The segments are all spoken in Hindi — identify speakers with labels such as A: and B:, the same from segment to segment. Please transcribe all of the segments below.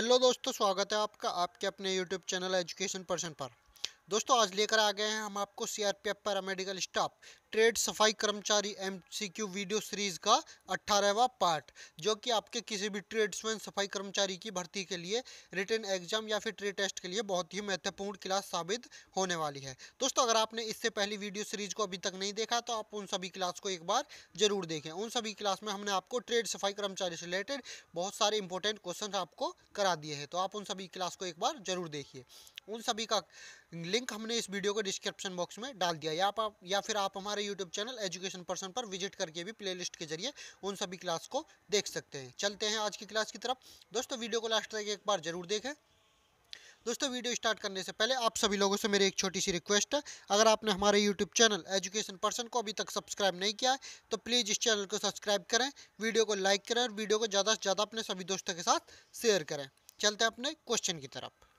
A: हेलो दोस्तों स्वागत है आपका आपके अपने यूट्यूब चैनल एजुकेशन पर्सन पर दोस्तों आज लेकर आ गए हैं हम आपको C R P F paramedical staff trade सफाई कर्मचारी एमसीक्यू वीडियो सीरीज का अट्ठारहवा पार्ट जो कि आपके किसी भी ट्रेड्समैन सफाई कर्मचारी की भर्ती के लिए रिटर्न एग्जाम या फिर ट्रेड टेस्ट के लिए बहुत ही महत्वपूर्ण क्लास साबित होने वाली है दोस्तों अगर आपने इससे पहली वीडियो सीरीज को अभी तक नहीं देखा तो आप उन सभी क्लास को एक बार जरूर देखें उन सभी क्लास में हमने आपको ट्रेड सफाई कर्मचारी से रिलेटेड बहुत सारे इंपॉर्टेंट क्वेश्चन आपको करा दिए हैं तो आप उन सभी क्लास को एक बार जरूर देखिए उन सभी का लिंक हमने इस वीडियो को डिस्क्रिप्शन बॉक्स में डाल दिया या आप या फिर आप हमारे हमारे यूट्यूब चैनल एजुकेशन पर्सन पर विजिट करके भी प्लेलिस्ट के जरिए उन सभी क्लास को देख सकते हैं चलते हैं आज की क्लास की तरफ दोस्तों वीडियो को लास्ट तक एक बार ज़रूर देखें दोस्तों वीडियो स्टार्ट करने से पहले आप सभी लोगों से मेरी एक छोटी सी रिक्वेस्ट है अगर आपने हमारे यूट्यूब चैनल एजुकेशन पर्सन को अभी तक सब्सक्राइब नहीं किया है तो प्लीज़ इस चैनल को सब्सक्राइब करें वीडियो को लाइक करें और वीडियो को ज़्यादा से ज़्यादा अपने सभी दोस्तों के साथ शेयर करें चलते हैं अपने क्वेश्चन की तरफ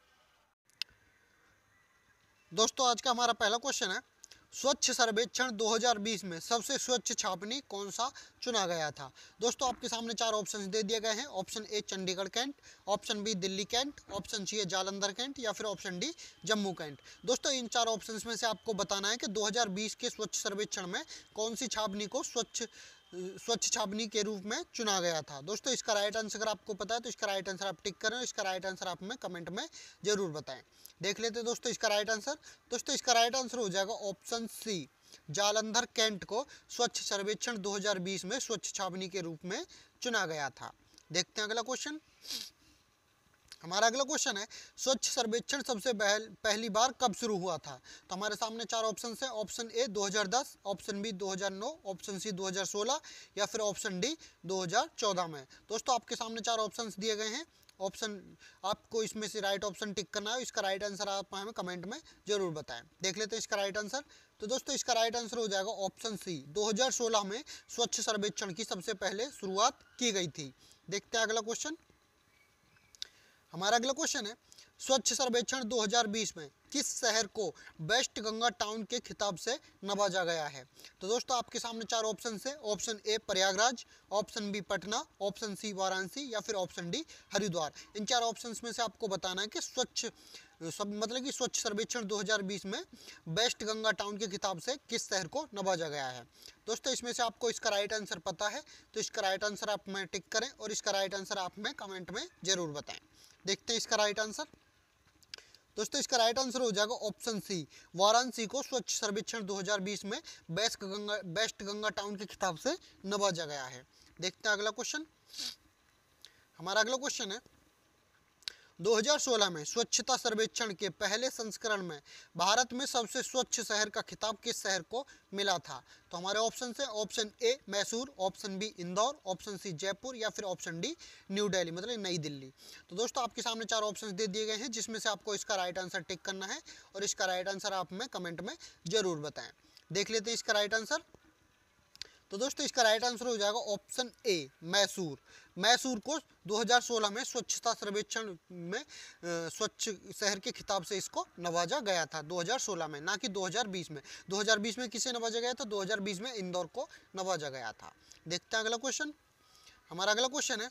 A: दोस्तों आज का हमारा पहला क्वेश्चन है स्वच्छ सर्वेक्षण 2020 में सबसे स्वच्छ छापनी कौन सा चुना गया था दोस्तों आपके सामने चार ऑप्शंस दे दिए गए हैं option A Chandigarh cantt option B Delhi cantt option C है जालंधर कैंट या फिर ऑप्शन डी जम्मू कैंट दोस्तों इन चार ऑप्शन में से आपको बताना है कि 2020 के स्वच्छ सर्वेक्षण में कौन सी छापनी को स्वच्छ स्वच्छ छावनी के रूप में चुना गया था दोस्तों इसका राइट आंसर आपको पता है तो इसका राइट आंसर आप टिक करें इसका राइट आंसर आप हमें कमेंट में जरूर बताएं देख लेते हैं दोस्तों इसका राइट आंसर दोस्तों इसका राइट आंसर हो जाएगा ऑप्शन सी जालंधर कैंट को स्वच्छ सर्वेक्षण 2020 में स्वच्छ छावनी के रूप में चुना गया था देखते हैं अगला क्वेश्चन हमारा अगला क्वेश्चन है स्वच्छ सर्वेक्षण सबसे पहल, पहली बार कब शुरू हुआ था तो हमारे सामने चार ऑप्शन है option A 2010 option B 2009 option C 2016 या फिर ऑप्शन डी 2014 में दोस्तों आपके सामने चार ऑप्शन दिए गए हैं ऑप्शन आपको इसमें से राइट ऑप्शन टिक करना है इसका राइट आंसर आप हमें कमेंट में जरूर बताएं देख लेते हैं इसका राइट आंसर तो दोस्तों इसका राइट आंसर हो जाएगा ऑप्शन सी 2016 में स्वच्छ सर्वेक्षण की सबसे पहले शुरुआत की गई थी देखते हैं अगला क्वेश्चन हमारा अगला क्वेश्चन है स्वच्छ सर्वेक्षण 2020 में किस शहर को बेस्ट गंगा टाउन के खिताब से नवाजा गया है तो दोस्तों आपके सामने चार ऑप्शन है option A Prayagraj option B Patna option C Varanasi या फिर ऑप्शन डी हरिद्वार इन चार ऑप्शन में से आपको बताना है कि स्वच्छ सब मतलब कि स्वच्छ सर्वेक्षण 2020 में बेस्ट गंगा टाउन के खिताब से किस शहर को नवाजा गया है दोस्तों इसमें से आपको इसका राइट आंसर पता है तो इसका राइट आंसर आप में टिक करें और इसका राइट आंसर आप में कमेंट में ज़रूर बताएं देखते हैं इसका राइट आंसर दोस्तों इसका राइट आंसर हो जाएगा ऑप्शन सी वाराणसी को स्वच्छ सर्वेक्षण 2020 में best Ganga best Ganga town के खिताब से नवाजा गया है देखते हैं अगला क्वेश्चन हमारा अगला क्वेश्चन है 2016 में स्वच्छता सर्वेक्षण के पहले संस्करण में भारत में सबसे स्वच्छ शहर का खिताब किस शहर को मिला था तो हमारे ऑप्शन है option A Mysore option B Indore option C Jaipur या फिर ऑप्शन डी न्यू दिल्ली मतलब नई दिल्ली तो दोस्तों आपके सामने चार ऑप्शन दे दिए गए हैं जिसमें से आपको इसका राइट आंसर टिक करना है और इसका राइट आंसर आप हमें कमेंट में ज़रूर बताएं देख लेते हैं इसका राइट आंसर तो दोस्तों इसका राइट आंसर हो जाएगा ऑप्शन ए मैसूर मैसूर को 2016 में स्वच्छता सर्वेक्षण में स्वच्छ शहर के खिताब से इसको नवाजा गया था 2016 में ना कि 2020 में 2020 में किसे नवाजा गया था 2020 में इंदौर को नवाजा गया था देखते हैं अगला क्वेश्चन हमारा अगला क्वेश्चन है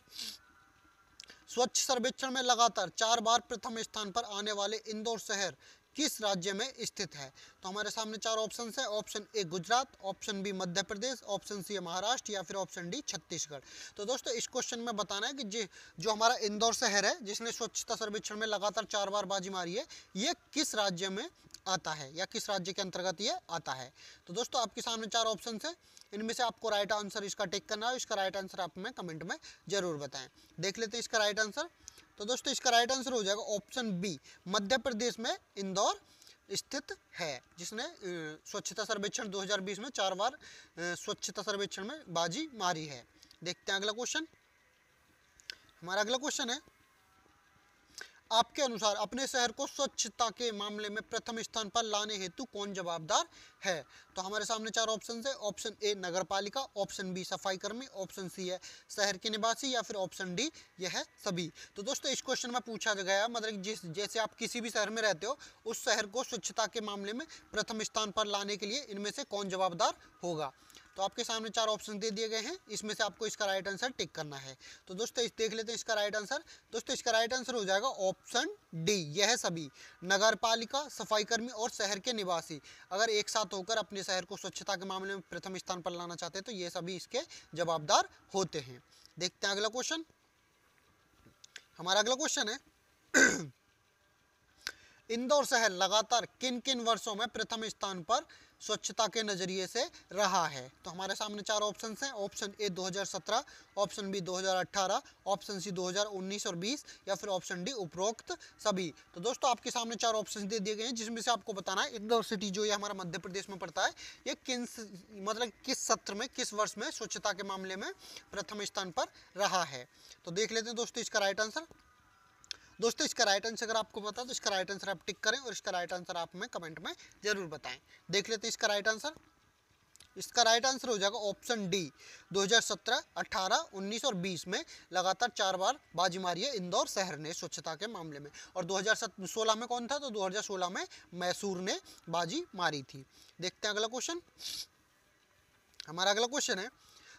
A: स्वच्छ सर्वेक्षण में लगातार चार बार प्रथम स्थान पर आने वाले इंदौर शहर किस राज्य में स्थित है तो हमारे सामने चार ऑप्शन है option A Gujarat option B Madhya Pradesh option C Maharashtra या फिर ऑप्शन डी छत्तीसगढ़ तो दोस्तों इस क्वेश्चन में बताना है कि जो हमारा इंदौर शहर है जिसने स्वच्छता सर्वेक्षण में लगातार चार बार बाजी मारी है ये किस राज्य में आता है या किस राज्य के अंतर्गत ये आता है तो दोस्तों आपके सामने चार ऑप्शन है इनमें से आपको राइट आंसर इसका टेक करना है इसका राइट आंसर आप हमें कमेंट में जरूर बताएं देख लेते हैं इसका राइट आंसर तो दोस्तों इसका राइट आंसर हो जाएगा ऑप्शन बी मध्य प्रदेश में इंदौर स्थित है जिसने स्वच्छता सर्वेक्षण 2020 में चार बार स्वच्छता सर्वेक्षण में बाजी मारी है देखते हैं अगला क्वेश्चन हमारा अगला क्वेश्चन है आपके अनुसार अपने शहर को स्वच्छता के मामले में प्रथम स्थान पर लाने हेतु कौन जवाबदार है तो हमारे सामने चार ऑप्शन है ऑप्शन ए नगर पालिका ऑप्शन बी सफाई कर्मी ऑप्शन सी है शहर के निवासी या फिर ऑप्शन डी यह है सभी तो दोस्तों इस क्वेश्चन में पूछा गया मतलब जिस जैसे आप किसी भी शहर में रहते हो उस शहर को स्वच्छता के मामले में प्रथम स्थान पर लाने के लिए इनमें से कौन जवाबदार होगा तो आपके सामने चार ऑप्शन दे दिए गए हैं इसमें से आपको इसका राइट आंसर टिक करना है तो दोस्तों इस देख लेते हैं इसका राइट आंसर दोस्तों इसका राइट आंसर हो जाएगा ऑप्शन डी यह सभी नगर पालिका सफाईकर्मी और शहर के निवासी अगर एक साथ होकर अपने शहर को स्वच्छता के मामले में प्रथम स्थान पर लाना चाहते हैं तो ये सभी इसके जवाबदार होते हैं देखते हैं अगला क्वेश्चन हमारा अगला क्वेश्चन है इंदौर शहर लगातार किन किन वर्षों में प्रथम स्थान पर स्वच्छता के नज़रिए से रहा है तो हमारे सामने चार ऑप्शन हैं option A 2017, option B 2018, option C 2019 और 20 या फिर ऑप्शन डी उपरोक्त सभी तो दोस्तों आपके सामने चार ऑप्शन दे दिए गए हैं जिसमें से आपको बताना है इंदौर सिटी जो ये हमारा मध्य प्रदेश में पड़ता है ये किन मतलब किस सत्र में किस वर्ष में स्वच्छता के मामले में प्रथम स्थान पर रहा है तो देख लेते हैं दोस्तों इसका राइट आंसर दोस्तों इसका राइट आंसर अगर आपको पता तो इसका राइट आंसर आप टिक करें और इसका राइट आंसर आप हमें कमेंट में ज़रूर बताएं देख लेते हैं इसका राइट आंसर इसका राइट आंसर हो जाएगा ऑप्शन डी 2017, 18, 19 और 20 में लगातार चार बार बाजी मारी है इंदौर शहर ने स्वच्छता के मामले में और 2016 में कौन था तो 2016 में मैसूर ने बाजी मारी थी देखते हैं अगला क्वेश्चन हमारा अगला क्वेश्चन है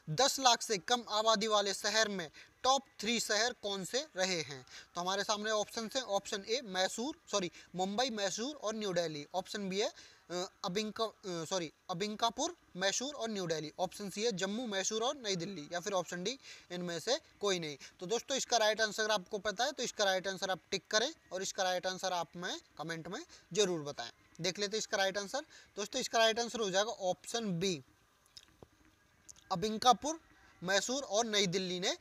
A: दस लाख से कम आबादी वाले शहर में टॉप थ्री शहर कौन से रहे हैं तो हमारे सामने ऑप्शन है option A Mysore sorry Mumbai Mysore और न्यू दिल्ली ऑप्शन बी है अबिंका सॉरी अबिंकापुर मैसूर और न्यू दिल्ली ऑप्शन सी है जम्मू मैसूर और नई दिल्ली या फिर ऑप्शन डी इनमें से कोई नहीं तो दोस्तों इसका राइट आंसर आपको पता है तो इसका राइट आंसर आप टिक करें और इसका राइट आंसर आप में कमेंट में ज़रूर बताएं देख लेते इसका राइट आंसर दोस्तों इसका राइट आंसर हो जाएगा ऑप्शन बी अबिंकापुर मैसूर और नई दिल्ली ने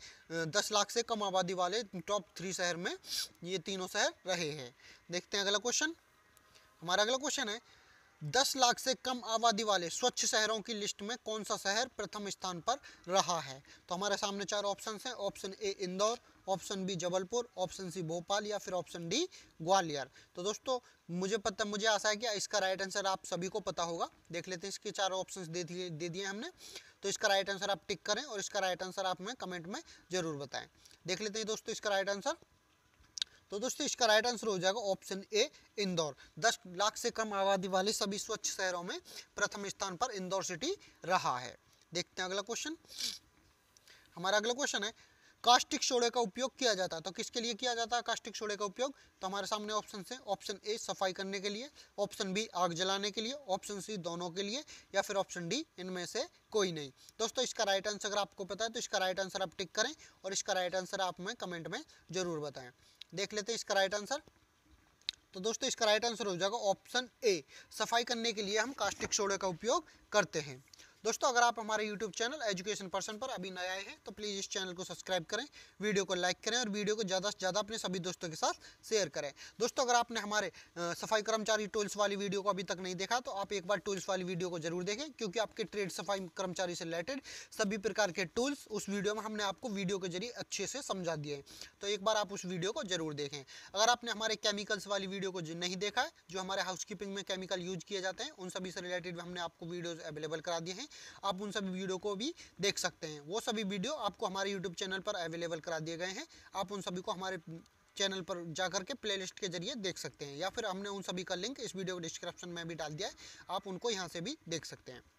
A: दस लाख से कम आबादी वाले टॉप थ्री शहर में ये तीनों शहर रहे हैं देखते हैं अगला क्वेश्चन हमारा अगला क्वेश्चन है दस लाख से कम आबादी वाले स्वच्छ शहरों की लिस्ट में कौन सा शहर प्रथम स्थान पर रहा है तो हमारे सामने चार ऑप्शन हैं option A Indore option B Jabalpur option C Bhopal या फिर ऑप्शन डी ग्वालियर तो दोस्तों मुझे पता मुझे आशा है कि इसका राइट आंसर आप सभी को पता होगा देख लेते हैं इसके चार ऑप्शन दे दिए दे दिए हमने तो इसका राइट आंसर आप टिक करें और इसका राइट आंसर आप हमें कमेंट में जरूर बताएं देख लेते हैं दोस्तों इसका राइट आंसर तो दोस्तों इसका राइट आंसर हो जाएगा ऑप्शन ए इंदौर 10 लाख से कम आबादी वाले सभी स्वच्छ शहरों में प्रथम स्थान पर इंदौर सिटी रहा है देखते हैं अगला क्वेश्चन हमारा अगला क्वेश्चन है कास्टिक सोडे का उपयोग किया जाता है तो किसके लिए किया जाता है कास्टिक सोडे का उपयोग तो हमारे सामने ऑप्शन है ऑप्शन ए सफाई करने के लिए ऑप्शन बी आग जलाने के लिए ऑप्शन सी दोनों के लिए या फिर ऑप्शन डी इनमें से कोई नहीं दोस्तों इसका राइट आंसर अगर आपको पता है तो इसका राइट आंसर आप टिक करें और इसका राइट आंसर आप हमें कमेंट में जरूर बताएं देख लेते हैं इसका राइट आंसर तो दोस्तों इसका राइट आंसर हो जाएगा ऑप्शन ए सफाई करने के लिए हम कास्टिक सोडे का उपयोग करते हैं दोस्तों अगर आप हमारे यूट्यूब चैनल एजुकेशन पर्सन पर अभी नए आए हैं तो प्लीज़ इस चैनल को सब्सक्राइब करें वीडियो को लाइक करें और वीडियो को ज़्यादा से ज़्यादा अपने सभी दोस्तों के साथ शेयर करें दोस्तों अगर आपने हमारे सफाई कर्मचारी टूल्स वाली वीडियो को अभी तक नहीं देखा तो आप एक बार टूल्स वाली वीडियो को जरूर देखें क्योंकि आपके ट्रेड सफाई कर्मचारी से रिलेटेड सभी प्रकार के टूल्स उस वीडियो में हमने आपको वीडियो के जरिए अच्छे से समझा दिए तो एक बार आप उस वीडियो को जरूर देखें अगर आपने हमारे केमिकल्स वाली वीडियो को नहीं देखा जो हमारे हाउस में केमिकल यूज किए जाते हैं उन सभी से रिलेटेड हमने आपको वीडियोज़ अवेलेबल करा दिए हैं आप उन सभी वीडियो को भी देख सकते हैं वो सभी वीडियो आपको हमारे यूट्यूब चैनल पर अवेलेबल करा दिए गए हैं आप उन सभी को हमारे चैनल पर जाकर के प्लेलिस्ट के जरिए देख सकते हैं या फिर हमने उन सभी का लिंक इस वीडियो को डिस्क्रिप्शन में भी डाल दिया है आप उनको यहाँ से भी देख सकते हैं